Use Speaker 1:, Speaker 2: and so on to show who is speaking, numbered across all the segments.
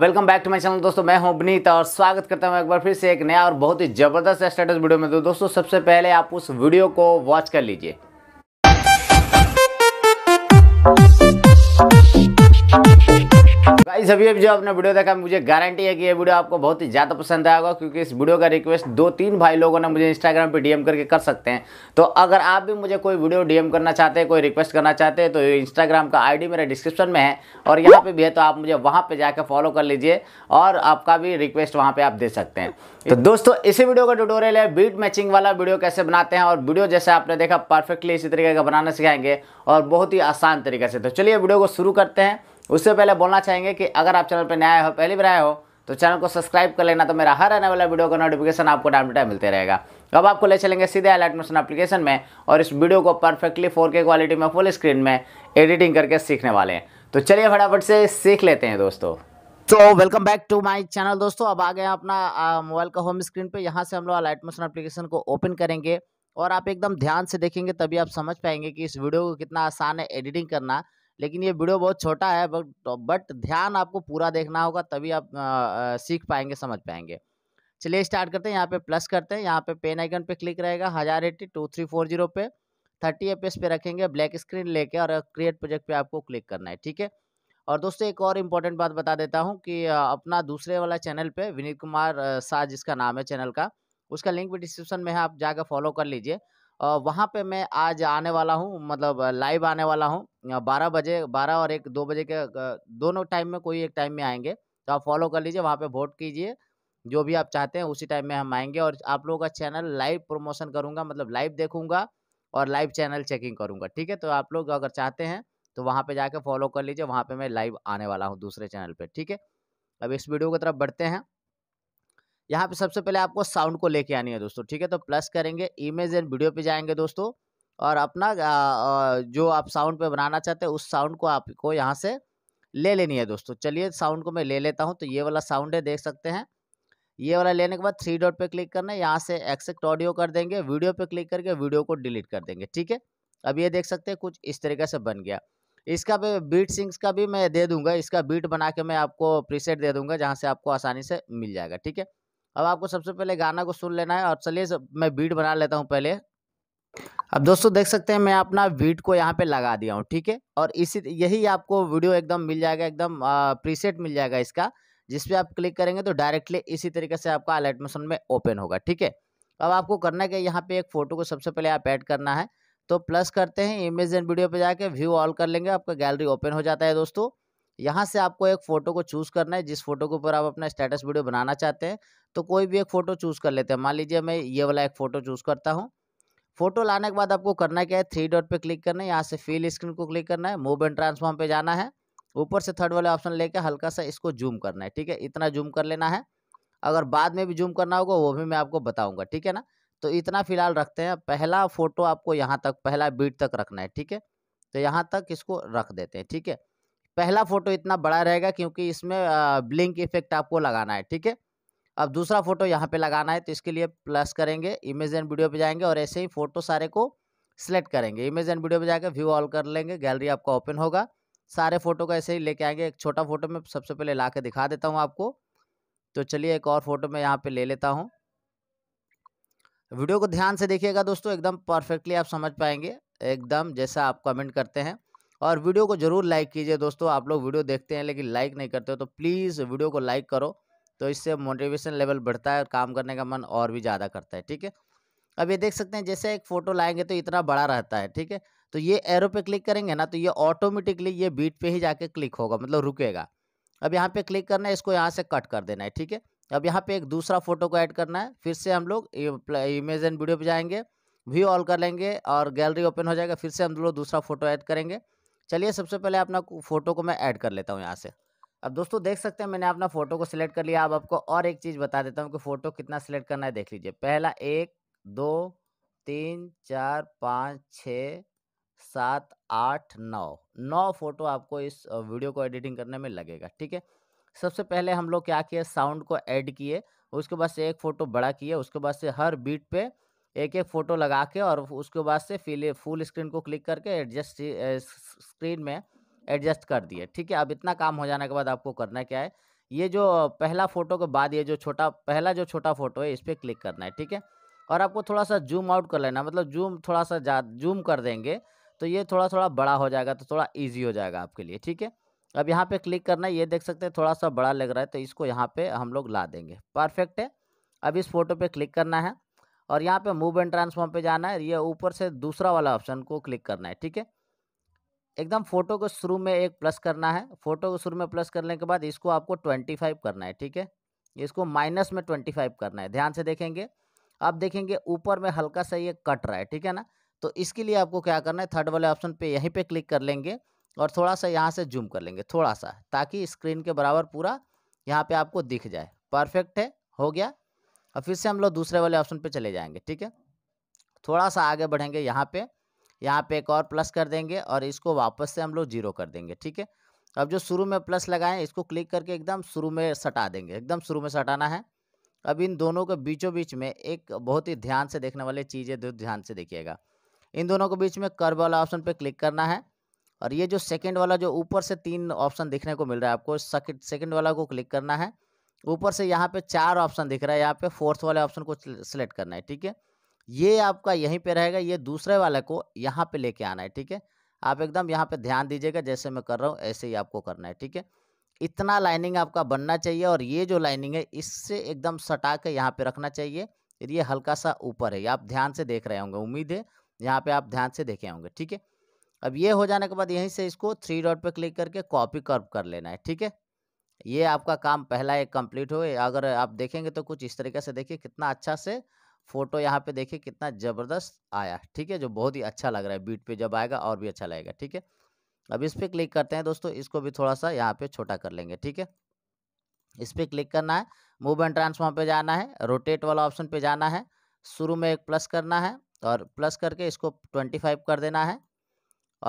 Speaker 1: welcome back to my channel दोस्तों मैं हूं अबनीत और स्वागत करता हूं एक बार फिर से एक नया और बहुत ही ज़बरदस्त स्टेटस वीडियो में तो दोस्तों सबसे पहले आप उस वीडियो को वॉच कर लीजिए गाइस अभी अभी जो आपने वीडियो देखा मुझे गारंटी है कि ये वीडियो आपको बहुत ही ज़्यादा पसंद आएगा क्योंकि इस वीडियो का रिक्वेस्ट दो तीन भाई लोगों ने मुझे इंस्टाग्राम पे डीएम करके कर सकते हैं तो अगर आप भी मुझे कोई वीडियो डीएम करना चाहते हैं कोई रिक्वेस्ट करना चाहते हैं तो इंस्टाग्राम का आईडी मेरे डिस्क्रिप्शन में है और यहाँ पर भी है तो आप मुझे वहाँ पर जाकर फॉलो कर लीजिए और आपका भी रिक्वेस्ट वहाँ पर आप दे सकते हैं तो दोस्तों इसी वीडियो का ट्यूटोरियल है बीट मैचिंग वाला वीडियो कैसे बनाते हैं और वीडियो जैसे आपने देखा परफेक्टली इसी तरीके का बनाना सिखाएंगे और बहुत ही आसान तरीके से तो चलिए वीडियो को शुरू करते हैं उससे पहले बोलना चाहेंगे कि अगर आप चैनल पर नया हो पहली बार आए हो तो चैनल को सब्सक्राइब कर लेना तो मेरा हर आने वाला वीडियो का नोटिफिकेशन आपको टाइम टू टाइम मिलते रहेगा अब आपको ले चलेंगे सीधे हाईलाइट मोशन एप्लीकेशन में और इस वीडियो को परफेक्टली 4K क्वालिटी में फुल स्क्रीन में एडिटिंग करके सीखने वाले हैं तो चलिए फटाफट से सीख लेते हैं दोस्तों तो welcome back to my channel दोस्तों अब आ गए अपना मोबाइल का होम स्क्रीन पे यहाँ से हम लोग लाइट मोशन एप्लीकेशन को ओपन करेंगे और आप एकदम ध्यान से देखेंगे तभी आप समझ पाएंगे कि इस वीडियो को कितना आसान है एडिटिंग करना लेकिन ये वीडियो बहुत छोटा है बट तो, बट ध्यान आपको पूरा देखना होगा तभी आप आ, सीख पाएंगे समझ पाएंगे चलिए स्टार्ट करते हैं यहाँ पे प्लस करते हैं यहाँ पे पेन आइकन पे क्लिक रहेगा हज़ार eighty two three four zero पे थर्टी एफ पे रखेंगे ब्लैक स्क्रीन लेके और क्रिएट प्रोजेक्ट पे आपको क्लिक करना है ठीक है और दोस्तों एक और इम्पोर्टेंट बात बता देता हूँ कि अपना दूसरे वाला चैनल पे विनीत कुमार शाह जिसका नाम है चैनल का उसका लिंक भी डिस्क्रिप्शन में है आप जाकर फॉलो कर लीजिए वहाँ पे मैं आज आने वाला हूँ मतलब लाइव आने वाला हूँ बारह बजे बारह और एक दो बजे के दोनों टाइम में कोई एक टाइम में आएंगे तो आप फॉलो कर लीजिए वहाँ पे वोट कीजिए जो भी आप चाहते हैं उसी टाइम में हम आएंगे और आप लोगों का चैनल लाइव प्रमोशन करूँगा मतलब लाइव देखूँगा और लाइव चैनल चेकिंग करूँगा ठीक है तो आप लोग अगर चाहते हैं तो वहाँ पर जाके फॉलो कर लीजिए वहाँ पर मैं लाइव आने वाला हूँ दूसरे चैनल पर ठीक है अब इस वीडियो की तरफ बढ़ते हैं यहाँ पे सबसे पहले आपको साउंड को लेके आनी है दोस्तों ठीक है तो प्लस करेंगे इमेज एंड वीडियो पे जाएंगे दोस्तों और अपना जो आप साउंड पे बनाना चाहते हैं उस साउंड को आपको यहाँ से ले लेनी है दोस्तों चलिए साउंड को मैं ले लेता हूँ तो ये वाला साउंड है देख सकते हैं ये वाला लेने के बाद थ्री डॉट पर क्लिक करना है यहाँ से एक्सेक्ट ऑडियो कर देंगे वीडियो पर क्लिक करके वीडियो को डिलीट कर देंगे ठीक है अब ये देख सकते हैं कुछ इस तरीके से बन गया इसका भी बीट सिंग्स का भी मैं दे दूंगा इसका बीट बना के मैं आपको प्रीसेट दे दूंगा जहाँ से आपको आसानी से मिल जाएगा ठीक है अब आपको सबसे पहले गाना को सुन लेना है और चलिए मैं बीट बना लेता हूँ पहले अब दोस्तों देख सकते हैं मैं अपना बीट को यहाँ पे लगा दिया हूँ ठीक है और इसी यही आपको वीडियो एकदम मिल जाएगा एकदम प्रीसेट मिल जाएगा इसका जिसपे आप क्लिक करेंगे तो डायरेक्टली इसी तरीके से आपका अलर्ट मोशन में ओपन होगा ठीक है अब आपको करना है कि यहाँ पे एक फ़ोटो को सबसे पहले आप ऐड करना है तो प्लस करते हैं इमेज एंड वीडियो पे जाके व्यू ऑल कर लेंगे आपका गैलरी ओपन हो जाता है दोस्तों यहाँ से आपको एक फ़ोटो को चूज़ करना है जिस फोटो के ऊपर आप अपना स्टेटस वीडियो बनाना चाहते हैं तो कोई भी एक फ़ोटो चूज़ कर लेते हैं मान लीजिए मैं ये वाला एक फ़ोटो चूज़ करता हूँ फोटो लाने के बाद आपको करना क्या है थ्री डॉट पे क्लिक करना है यहाँ से फील स्क्रीन को क्लिक करना है मूव एंड ट्रांसफॉर्म पे जाना है ऊपर से थर्ड वाले ऑप्शन लेके हल्का सा इसको जूम करना है ठीक है इतना जूम कर लेना है अगर बाद में भी जूम करना होगा वो भी मैं आपको बताऊँगा ठीक है ना तो इतना फिलहाल रखते हैं पहला फ़ोटो आपको यहाँ तक पहला बीट तक रखना है ठीक है तो यहाँ तक इसको रख देते हैं ठीक है पहला फोटो इतना बड़ा रहेगा क्योंकि इसमें ब्लिंक इफेक्ट आपको लगाना है ठीक है अब दूसरा फोटो यहाँ पे लगाना है तो इसके लिए प्लस करेंगे इमेज एंड वीडियो पे जाएंगे और ऐसे ही फोटो सारे को सिलेक्ट करेंगे इमेज एंड वीडियो पे जाकर व्यू ऑल कर लेंगे गैलरी आपका ओपन होगा सारे फोटो को ऐसे ही लेके आएंगे एक छोटा फोटो में सबसे पहले ला दिखा देता हूँ आपको तो चलिए एक और फोटो मैं यहाँ पर ले लेता हूँ वीडियो को ध्यान से देखिएगा दोस्तों एकदम परफेक्टली आप समझ पाएंगे एकदम जैसा आप कमेंट करते हैं और वीडियो को जरूर लाइक कीजिए दोस्तों आप लोग वीडियो देखते हैं लेकिन लाइक नहीं करते हो तो प्लीज़ वीडियो को लाइक करो तो इससे मोटिवेशन लेवल बढ़ता है और काम करने का मन और भी ज़्यादा करता है ठीक है अब ये देख सकते हैं जैसे एक फ़ोटो लाएंगे तो इतना बड़ा रहता है ठीक है तो ये एरो पे क्लिक करेंगे ना तो ये ऑटोमेटिकली ये बीट पे ही जाके क्लिक होगा मतलब रुकेगा अब यहाँ पे क्लिक करना है इसको यहाँ से कट कर देना है ठीक है अब यहाँ पे एक दूसरा फोटो को ऐड करना है फिर से हम लोग इमेज एंड वीडियो पे जाएंगे व्यू ऑल कर लेंगे और गैलरी ओपन हो जाएगा फिर से हम लोग दूसरा फोटो ऐड करेंगे चलिए सबसे पहले अपना फ़ोटो को मैं ऐड कर लेता हूँ यहाँ से अब दोस्तों देख सकते हैं मैंने अपना फ़ोटो को सिलेक्ट कर लिया अब आपको और एक चीज़ बता देता हूँ कि फ़ोटो कितना सिलेक्ट करना है देख लीजिए पहला एक दो तीन चार पाँच छः सात आठ नौ नौ फ़ोटो आपको इस वीडियो को एडिटिंग करने में लगेगा ठीक है सबसे पहले हम लोग क्या किए साउंड को ऐड किए उसके बाद से एक फ़ोटो बड़ा किए उसके बाद से हर बीट पे एक एक फ़ोटो लगा के और उसके बाद से फिल फुल स्क्रीन को क्लिक करके एडजस्ट स्क्रीन में एडजस्ट कर दिए ठीक है अब इतना काम हो जाने के बाद आपको करना क्या है ये जो पहला फ़ोटो के बाद ये जो छोटा पहला जो छोटा फ़ोटो है इस पर क्लिक करना है ठीक है और आपको थोड़ा सा जूम आउट कर लेना मतलब जूम थोड़ा सा जा जूम कर देंगे तो ये थोड़ा थोड़ा बड़ा हो जाएगा तो थोड़ा ईजी हो जाएगा आपके लिए ठीक है अब यहाँ पर क्लिक करना है ये देख सकते हैं थोड़ा सा बड़ा लग रहा है तो इसको यहाँ पर हम लोग ला देंगे परफेक्ट है अब इस फोटो पर क्लिक करना है और यहाँ पे मूव एंड ट्रांसफॉर्म पे जाना है ये ऊपर से दूसरा वाला ऑप्शन को क्लिक करना है ठीक है एकदम फोटो को शुरू में एक प्लस करना है फोटो को शुरू में प्लस करने के बाद इसको आपको ट्वेंटी फाइव करना है ठीक है इसको माइनस में ट्वेंटी फाइव करना है ध्यान से देखेंगे आप देखेंगे ऊपर में हल्का सा ये कट रहा है ठीक है ना तो इसके लिए आपको क्या करना है थर्ड वाले ऑप्शन पर यहीं पर क्लिक कर लेंगे और थोड़ा सा यहाँ से जूम कर लेंगे थोड़ा सा ताकि स्क्रीन के बराबर पूरा यहाँ पर आपको दिख जाए परफेक्ट है हो गया अब फिर से हम लोग दूसरे वाले ऑप्शन पे चले जाएंगे ठीक है थोड़ा सा आगे बढ़ेंगे यहाँ पे यहाँ पे एक और प्लस कर देंगे और इसको वापस से हम लोग जीरो कर देंगे ठीक है अब जो शुरू में प्लस लगाएं इसको क्लिक करके एकदम शुरू में सटा देंगे एकदम शुरू में सटाना है अब इन दोनों के बीचों बीच में एक बहुत ही ध्यान से देखने वाली चीज़ है जो ध्यान से देखिएगा इन दोनों के बीच में कर्व वाला ऑप्शन पे क्लिक करना है और ये जो सेकंड वाला जो ऊपर से तीन ऑप्शन देखने को मिल रहा है आपको सेकंड वाला को क्लिक करना है ऊपर से यहाँ पे चार ऑप्शन दिख रहा है यहाँ पे फोर्थ वाले ऑप्शन को सिलेक्ट करना है ठीक है ये आपका यहीं पे रहेगा ये दूसरे वाले को यहाँ पे लेके आना है ठीक है आप एकदम यहाँ पे ध्यान दीजिएगा जैसे मैं कर रहा हूँ ऐसे ही आपको करना है ठीक है इतना लाइनिंग आपका बनना चाहिए और ये जो लाइनिंग है इससे एकदम सटा के यहाँ पर रखना चाहिए ये हल्का सा ऊपर है आप ध्यान से देख रहे होंगे उम्मीद है यहाँ पर आप ध्यान से देखे होंगे ठीक है अब ये हो जाने के बाद यहीं से इसको थ्री डॉट पर क्लिक करके कॉपी कर्व कर लेना है ठीक है ये आपका काम पहला एक कंप्लीट हो अगर आप देखेंगे तो कुछ इस तरीके से देखिए कितना अच्छा से फोटो यहाँ पे देखिए कितना ज़बरदस्त आया ठीक है जो बहुत ही अच्छा लग रहा है बीट पे जब आएगा और भी अच्छा लगेगा ठीक है अब इस पर क्लिक करते हैं दोस्तों इसको भी थोड़ा सा यहाँ पे छोटा कर लेंगे ठीक है इस पर क्लिक करना है मूव एंड ट्रांसफॉर्म पे जाना है रोटेट वाला ऑप्शन पे जाना है शुरू में एक प्लस करना है और प्लस करके इसको ट्वेंटी फाइव कर देना है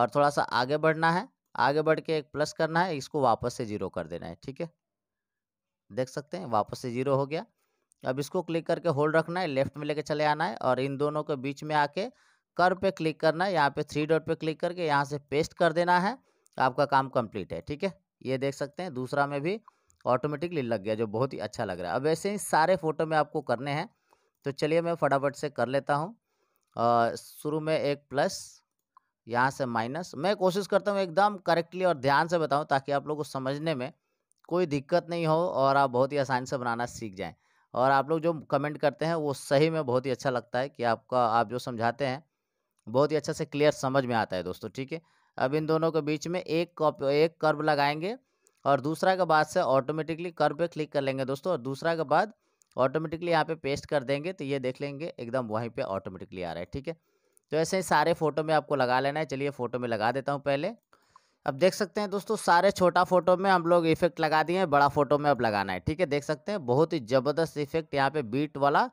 Speaker 1: और थोड़ा सा आगे बढ़ना है आगे बढ़ के एक प्लस करना है इसको वापस से जीरो कर देना है ठीक है देख सकते हैं वापस से जीरो हो गया अब इसको क्लिक करके होल्ड रखना है लेफ्ट में लेके चले आना है और इन दोनों के बीच में आके कर पे क्लिक करना है यहाँ पे थ्री डॉट पे क्लिक करके यहाँ से पेस्ट कर देना है आपका काम कंप्लीट है ठीक है ये देख सकते हैं दूसरा में भी ऑटोमेटिकली लग गया जो बहुत ही अच्छा लग रहा है अब ऐसे ही सारे फ़ोटो में आपको करने हैं तो चलिए मैं फटाफट से कर लेता हूँ शुरू में एक प्लस यहाँ से माइनस मैं कोशिश करता हूँ एकदम करेक्टली और ध्यान से बताऊँ ताकि आप लोग को समझने में कोई दिक्कत नहीं हो और आप बहुत ही आसानी से बनाना सीख जाएँ और आप लोग जो कमेंट करते हैं वो सही में बहुत ही अच्छा लगता है कि आपका आप जो समझाते हैं बहुत ही अच्छा से क्लियर समझ में आता है दोस्तों ठीक है अब इन दोनों के बीच में एक कॉप एक कर्व लगाएंगे और दूसरा के बाद से ऑटोमेटिकली कर्व पे क्लिक कर लेंगे दोस्तों और दूसरा के बाद ऑटोमेटिकली यहाँ पे पेस्ट कर देंगे तो ये देख लेंगे एकदम वहीं पे ऑटोमेटिकली आ रहा है ठीक है तो ऐसे ही सारे फ़ोटो में आपको लगा लेना है चलिए फ़ोटो में लगा देता हूँ पहले अब देख सकते हैं दोस्तों सारे छोटा फ़ोटो में हम लोग इफेक्ट लगा दिए हैं बड़ा फ़ोटो में अब लगाना है ठीक है देख सकते हैं बहुत ही ज़बरदस्त इफेक्ट यहाँ पे बीट वाला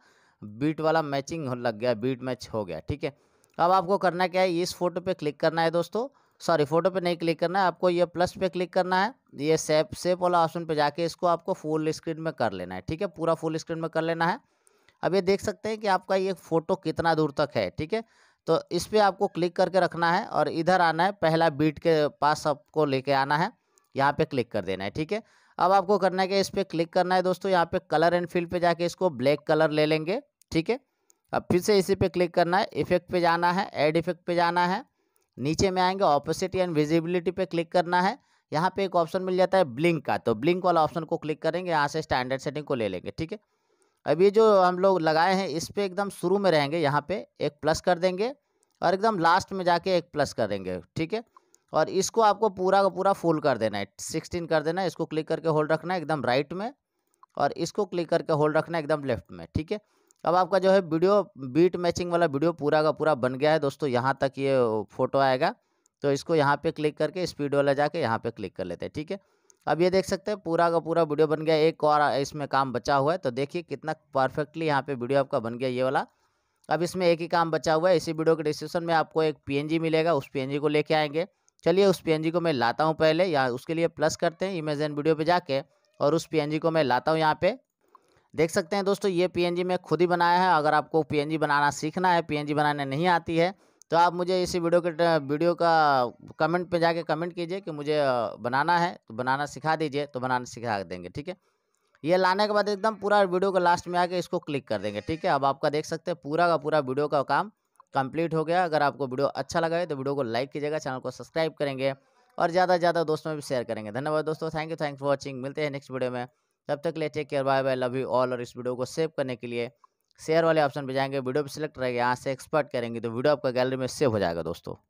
Speaker 1: बीट वाला मैचिंग लग गया बीट मैच हो गया ठीक है अब आपको करना क्या है इस फोटो पे क्लिक करना है दोस्तों सॉरी फोटो पे नहीं क्लिक करना है आपको ये प्लस पे क्लिक करना है ये सेप सेप वाला ऑप्शन पे जाके इसको आपको फुल स्क्रीन में कर लेना है ठीक है पूरा फुल स्क्रीन में कर लेना है अब ये देख सकते हैं कि आपका ये फ़ोटो कितना दूर तक है ठीक है तो इस पर आपको क्लिक करके रखना है और इधर आना है पहला बीट के पास आपको लेके आना है यहाँ पे क्लिक कर देना है ठीक है अब आपको करना है कि इस पर क्लिक करना है दोस्तों यहाँ पे कलर एंड फील्ड पे जाके इसको ब्लैक कलर ले लेंगे ठीक है अब फिर से इसी पे क्लिक करना है इफेक्ट पे जाना है एड इफेक्ट पे जाना है नीचे में आएंगे ऑपोसिटी एंड विजिबिलिटी पे क्लिक करना है यहाँ पे एक ऑप्शन मिल जाता है ब्लिंक का तो ब्लिंक वाला ऑप्शन को क्लिक करेंगे यहाँ से स्टैंडर्ड सेटिंग को ले लेंगे ठीक है अब ये जो हम लोग लगाए हैं इस पर एकदम शुरू में रहेंगे यहाँ पे एक प्लस कर देंगे और एकदम लास्ट में जाके एक प्लस कर देंगे ठीक है और इसको आपको पूरा का पूरा फुल कर देना है सिक्सटीन कर देना है इसको क्लिक करके होल्ड रखना है एकदम राइट में और इसको क्लिक करके होल्ड रखना है एकदम लेफ्ट में ठीक है अब आपका जो है वीडियो बीट मैचिंग वाला वीडियो पूरा का पूरा बन गया है दोस्तों यहाँ तक ये फोटो आएगा तो इसको यहाँ पे क्लिक करके स्पीड वाला जाके यहाँ पे क्लिक कर लेते हैं ठीक है अब ये देख सकते हैं पूरा का पूरा वीडियो बन गया एक और इसमें काम बचा हुआ है तो देखिए कितना परफेक्टली यहाँ पे वीडियो आपका बन गया ये वाला अब इसमें एक ही काम बचा हुआ है इसी वीडियो के डिस्क्रिप्शन में आपको एक पीएनजी मिलेगा उस पीएनजी को लेके आएंगे चलिए उस पीएनजी को मैं लाता हूँ पहले या उसके लिए प्लस करते हैं इमेज वीडियो पर जाके और उस पी को मैं लाता हूँ यहाँ पर देख सकते हैं दोस्तों ये पी मैं खुद ही बनाया है अगर आपको पी बनाना सीखना है पी बनाने नहीं आती है तो आप मुझे इसी वीडियो के वीडियो का कमेंट पे जाके कमेंट कीजिए कि मुझे बनाना है तो बनाना सिखा दीजिए तो बनाना सिखा देंगे ठीक है ये लाने के बाद एकदम पूरा वीडियो के लास्ट में आके इसको क्लिक कर देंगे ठीक है अब आपका देख सकते हैं पूरा का पूरा वीडियो का काम कंप्लीट हो गया अगर आपको वीडियो अच्छा लगा है तो वीडियो को लाइक कीजिएगा चैनल को सब्सक्राइब करेंगे और ज़्यादा से ज़्यादा दोस्तों में भी शेयर करेंगे धन्यवाद दोस्तों thank you thank for watching मिलते हैं नेक्स्ट वीडियो में तब तक ले take care bye bye love you all और इस वीडियो को सेव करने के लिए शेयर वाले ऑप्शन पे जाएंगे वीडियो पे सिलेक्ट रहेगा यहाँ से एक्सपर्ट करेंगे तो वीडियो आपका गैलरी में सेव हो जाएगा दोस्तों